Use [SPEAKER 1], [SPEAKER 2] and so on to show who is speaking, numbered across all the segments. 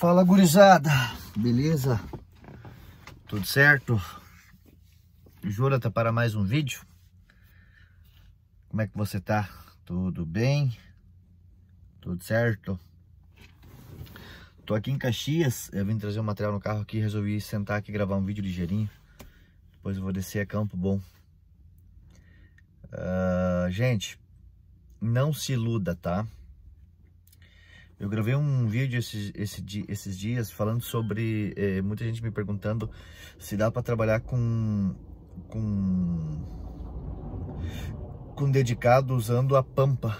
[SPEAKER 1] Fala gurizada, beleza? Tudo certo? tá para mais um vídeo. Como é que você tá? Tudo bem? Tudo certo? Tô aqui em Caxias, eu vim trazer o um material no carro aqui, resolvi sentar aqui e gravar um vídeo ligeirinho. Depois eu vou descer a Campo Bom. Uh, gente, não se iluda, tá? Eu gravei um vídeo esses, esses dias falando sobre. É, muita gente me perguntando se dá para trabalhar com. com. com dedicado usando a pampa.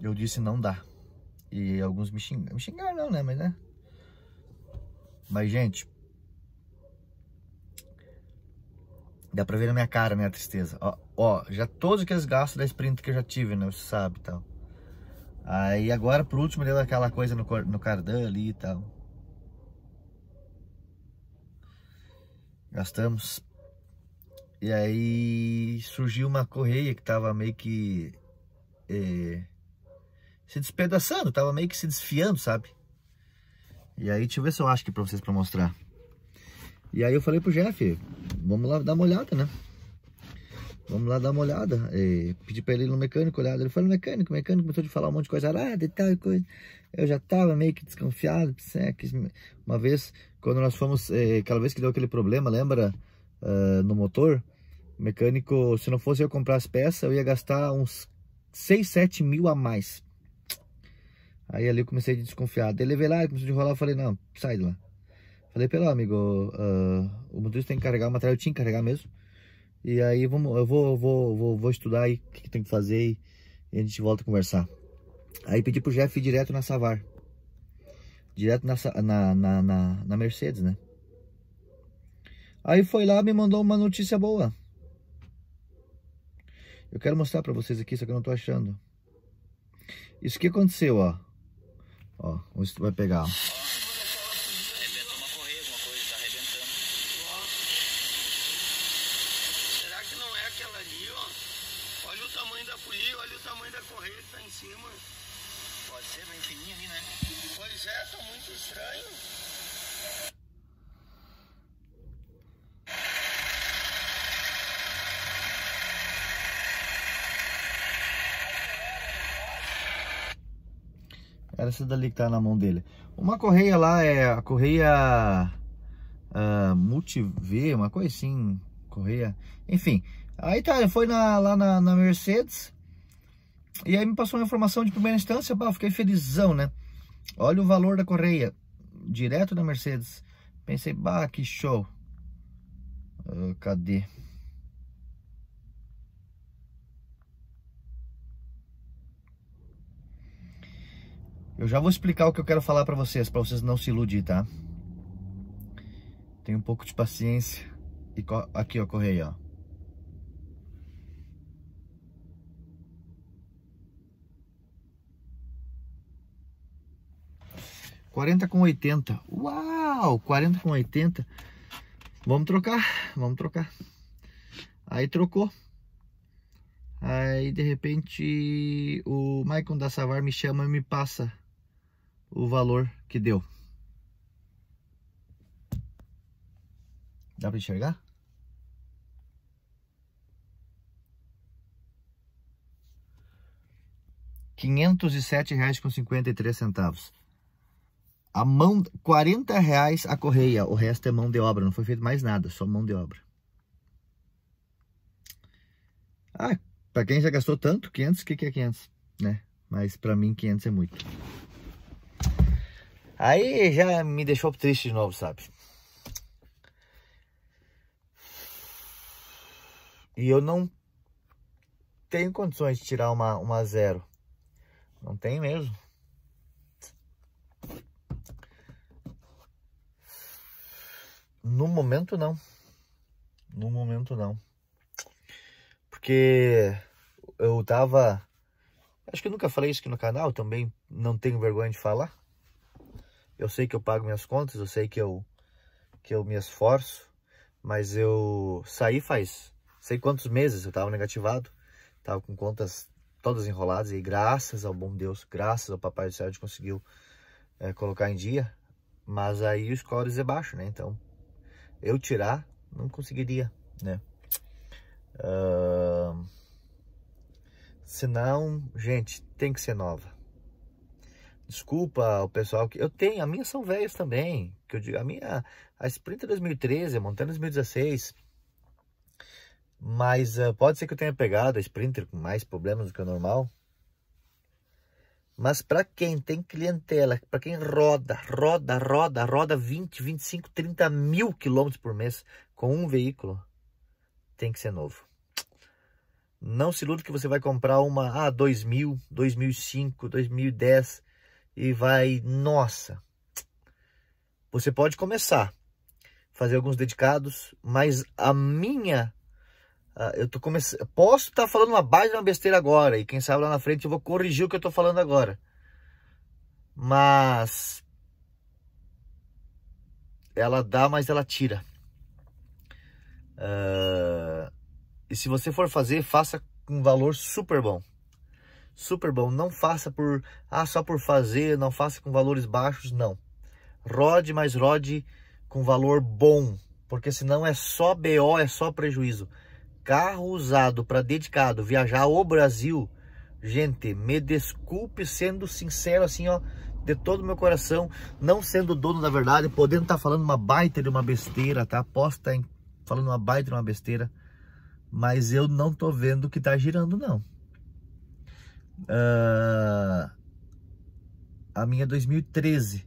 [SPEAKER 1] Eu disse não dá. E alguns me xingaram. Me xingaram não, né? Mas né. Mas, gente. Dá pra ver na minha cara, minha né, tristeza. Ó, ó já todos aqueles gastos da sprint que eu já tive, né? Você sabe e tal. Aí agora, por último, deu aquela coisa no, no cardan ali e tal. Gastamos. E aí surgiu uma correia que tava meio que é, se despedaçando, tava meio que se desfiando, sabe? E aí, deixa eu ver se eu acho aqui pra vocês pra mostrar. E aí eu falei pro Jeff, vamos lá dar uma olhada, né? Vamos lá dar uma olhada. E pedi para ele ir no mecânico olhar. Ele falou mecânico, mecânico começou a falar um monte de coisa arada e tal coisa. Eu já estava meio que desconfiado. É que uma vez, quando nós fomos, é, aquela vez que deu aquele problema, lembra? Uh, no motor, o mecânico, se não fosse eu comprar as peças, eu ia gastar uns 6, 7 mil a mais. Aí ali eu comecei a desconfiar. Ele levei lá, começou a enrolar, eu falei, não, sai de lá. Falei, pelo amigo, uh, o motorista tem que carregar o material, eu tinha que carregar mesmo. E aí vamos, eu vou, vou, vou, vou estudar aí o que, que, tem que fazer e a gente volta a conversar. Aí pedi pro Jeff ir direto na Savar. Direto na, na, na, na, na Mercedes, né? Aí foi lá me mandou uma notícia boa. Eu quero mostrar para vocês aqui, só que eu não tô achando. Isso que aconteceu, ó. Ó, vai pegar. Ó. E olha o tamanho da correia que tá em cima. Pode ser bem fininho ali, né? Pois é, tá muito estranho. Era essa dali que tá na mão dele. Uma correia lá é a correia uh, Multiv, uma coisa assim, correia. Enfim, aí tá, foi na, lá na, na Mercedes. E aí me passou uma informação de primeira instância, bah, fiquei felizão, né? Olha o valor da correia, direto da Mercedes. Pensei, bah, que show. Uh, cadê? Eu já vou explicar o que eu quero falar para vocês, para vocês não se iludir, tá? Tem um pouco de paciência. E aqui, ó, correia, ó. 40 com 80. Uau! 40 com 80. Vamos trocar, vamos trocar. Aí trocou. Aí de repente o Maicon da Savar me chama e me passa o valor que deu. Dá pra enxergar? R$ 507,53. A mão, 40 reais a correia, o resto é mão de obra, não foi feito mais nada, só mão de obra. Ah, para quem já gastou tanto, 500, o que, que é 500, né? Mas para mim 500 é muito. Aí já me deixou triste de novo, sabe? E eu não tenho condições de tirar uma, uma zero. Não tenho mesmo. No momento não. No momento não. Porque eu tava. Acho que eu nunca falei isso aqui no canal, também não tenho vergonha de falar. Eu sei que eu pago minhas contas, eu sei que eu, que eu me esforço, mas eu saí faz sei quantos meses, eu tava negativado, tava com contas todas enroladas e graças ao bom Deus, graças ao Papai do Céu, a gente conseguiu é, colocar em dia, mas aí o score é baixo, né? Então eu tirar, não conseguiria, né? Uh, senão, gente, tem que ser nova. Desculpa o pessoal que eu tenho, a minha são velhas também, que eu digo, a minha a Sprint 2013, a Montana 2016. Mas uh, pode ser que eu tenha pegado a Sprinter com mais problemas do que o normal, mas para quem tem clientela, para quem roda, roda, roda, roda 20, 25, 30 mil quilômetros por mês com um veículo, tem que ser novo. Não se ilude que você vai comprar uma ah, 2000, 2005, 2010 e vai, nossa. Você pode começar, fazer alguns dedicados, mas a minha ah, eu tô começando. Posso estar tá falando uma base uma besteira agora, e quem sabe lá na frente eu vou corrigir o que eu tô falando agora. Mas ela dá, mas ela tira. Uh, e se você for fazer, faça com valor super bom. Super bom. Não faça por ah, só por fazer, não faça com valores baixos, não. Rode, mas rode com valor bom. Porque senão é só BO, é só prejuízo carro usado para dedicado viajar ao Brasil, gente, me desculpe sendo sincero assim, ó, de todo meu coração, não sendo dono da verdade, podendo estar tá falando uma baita de uma besteira, tá? Posso estar tá falando uma baita de uma besteira, mas eu não tô vendo que tá girando, não. Uh, a minha 2013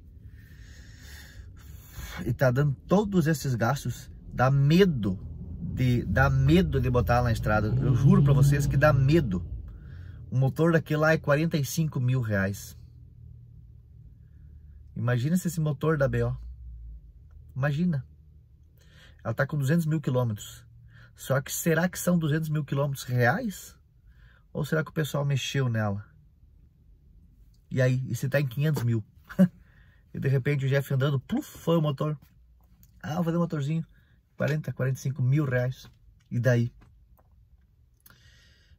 [SPEAKER 1] e tá dando todos esses gastos, dá medo de dá medo de botar na estrada. Eu juro para vocês que dá medo. O motor daquele lá é 45 mil reais. Imagina se esse motor da BO. Imagina. Ela tá com 200 mil quilômetros. Só que será que são 200 mil quilômetros reais? Ou será que o pessoal mexeu nela? E aí, e se tá em 500 mil? e de repente o Jeff andando, pluf, foi o motor. Ah, vou fazer o motorzinho. 40, 45 mil reais. E daí?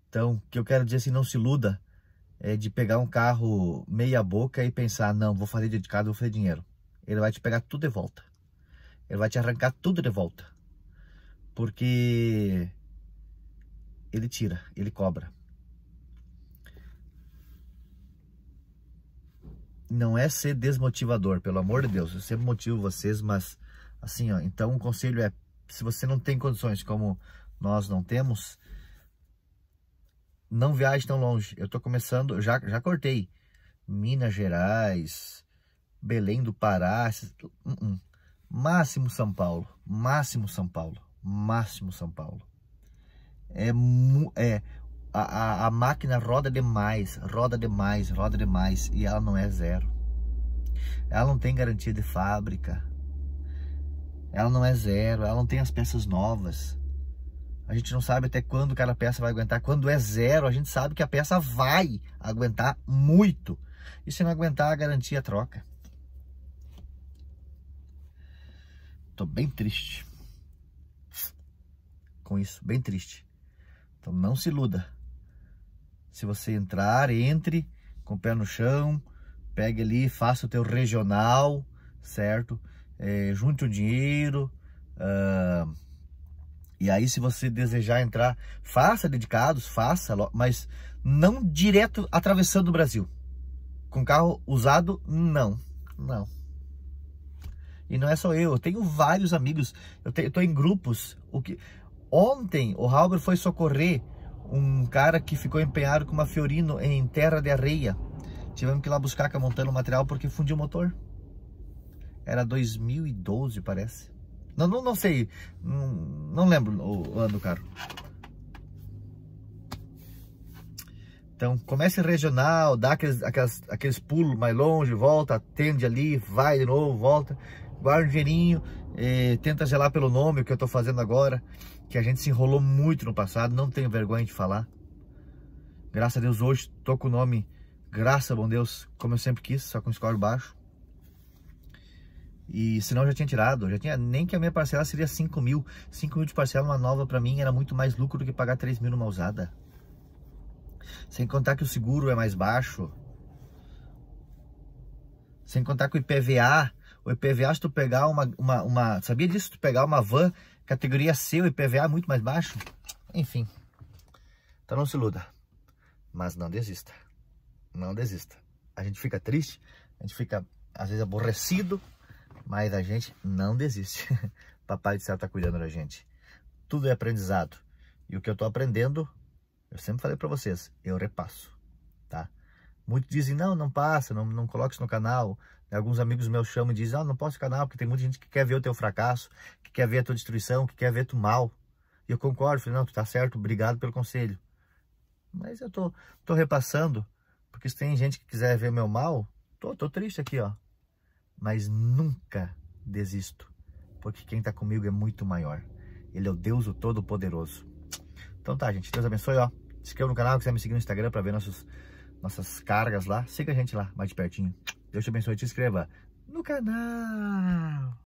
[SPEAKER 1] Então, o que eu quero dizer assim, não se iluda é de pegar um carro meia boca e pensar, não, vou fazer dedicado, vou fazer dinheiro. Ele vai te pegar tudo de volta. Ele vai te arrancar tudo de volta. Porque ele tira, ele cobra. Não é ser desmotivador, pelo amor de Deus. Eu sempre motivo vocês, mas assim, ó, então o conselho é se você não tem condições como nós não temos, não viaje tão longe. Eu estou começando, já, já cortei. Minas Gerais, Belém do Pará, uh -uh. máximo São Paulo, máximo São Paulo, máximo São Paulo. É, é a, a, a máquina roda demais, roda demais, roda demais e ela não é zero. Ela não tem garantia de fábrica, ela não é zero, ela não tem as peças novas. A gente não sabe até quando cada peça vai aguentar. Quando é zero, a gente sabe que a peça vai aguentar muito. E se não aguentar, a garantia troca. Tô bem triste. Com isso, bem triste. Então não se iluda. Se você entrar, entre com o pé no chão, pegue ali, faça o teu regional, certo? é, junte o dinheiro. Uh, e aí, se você desejar entrar, faça dedicados, faça, mas não direto atravessando o Brasil. Com carro usado, não. Não. E não é só eu, eu tenho vários amigos, eu, estou tô em grupos. O que Ontem o Halber foi socorrer um cara que ficou empenhado com uma Fiorino em terra de areia. Tivemos que ir lá buscar, é montando o material porque fundiu o motor. Era 2012, parece. Não, não, não sei. Não, não lembro o ano do carro. Então, comece regional, dá aqueles, aquelas, aqueles pulos mais longe, volta, atende ali, vai de novo, volta, guarda o dinheirinho, eh, tenta gelar pelo nome, o que eu estou fazendo agora, que a gente se enrolou muito no passado, não tenho vergonha de falar. Graças a Deus, hoje tô com o nome, graças a bom Deus, como eu sempre quis, só com score baixo. E senão eu já tinha tirado, já tinha, nem que a minha parcela seria 5 mil. 5 mil de parcela, uma nova para mim, era muito mais lucro do que pagar 3 mil numa usada. Sem contar que o seguro é mais baixo. Sem contar que o IPVA, o IPVA se tu pegar uma, uma, uma sabia disso? Se tu pegar uma van categoria C, o IPVA é muito mais baixo. Enfim, então não se iluda, mas não desista, não desista. A gente fica triste, a gente fica às vezes aborrecido, mas a gente não desiste. Papai do céu está cuidando da gente. Tudo é aprendizado. E o que eu estou aprendendo, eu sempre falei para vocês, eu repasso, tá? Muitos dizem, não, não passa, não, não coloque isso no canal. Alguns amigos meus chamam e dizem, ah, não posso canal, porque tem muita gente que quer ver o teu fracasso, que quer ver a tua destruição, que quer ver tu mal. E eu concordo, falei, não, tu tá certo, obrigado pelo conselho. Mas eu tô, tô repassando, porque se tem gente que quiser ver meu mal, tô, tô triste aqui, ó mas nunca desisto, porque quem está comigo é muito maior. Ele é o Deus o Todo-Poderoso. Então tá, gente. Deus abençoe, ó. Se inscreva no canal, quiser me seguir no Instagram para ver nossos, nossas cargas lá. Siga a gente lá, mais de pertinho. Deus te abençoe, e te inscreva no canal.